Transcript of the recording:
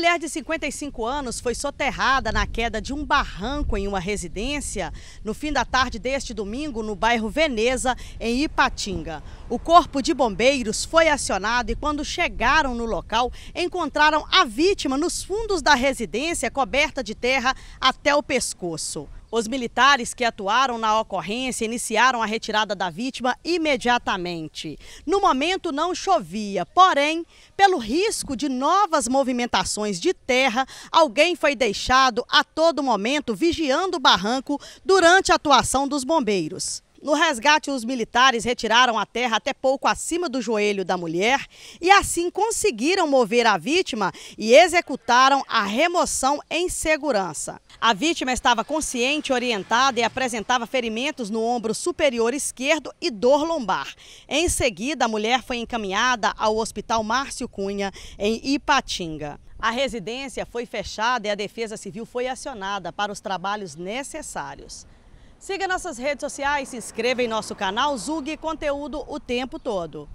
mulher de 55 anos foi soterrada na queda de um barranco em uma residência no fim da tarde deste domingo no bairro Veneza, em Ipatinga. O corpo de bombeiros foi acionado e, quando chegaram no local, encontraram a vítima nos fundos da residência coberta de terra até o pescoço. Os militares que atuaram na ocorrência iniciaram a retirada da vítima imediatamente. No momento não chovia, porém, pelo risco de novas movimentações de terra, alguém foi deixado a todo momento vigiando o barranco durante a atuação dos bombeiros. No resgate, os militares retiraram a terra até pouco acima do joelho da mulher e assim conseguiram mover a vítima e executaram a remoção em segurança. A vítima estava consciente, orientada e apresentava ferimentos no ombro superior esquerdo e dor lombar. Em seguida, a mulher foi encaminhada ao Hospital Márcio Cunha, em Ipatinga. A residência foi fechada e a Defesa Civil foi acionada para os trabalhos necessários. Siga nossas redes sociais, se inscreva em nosso canal, Zug conteúdo o tempo todo.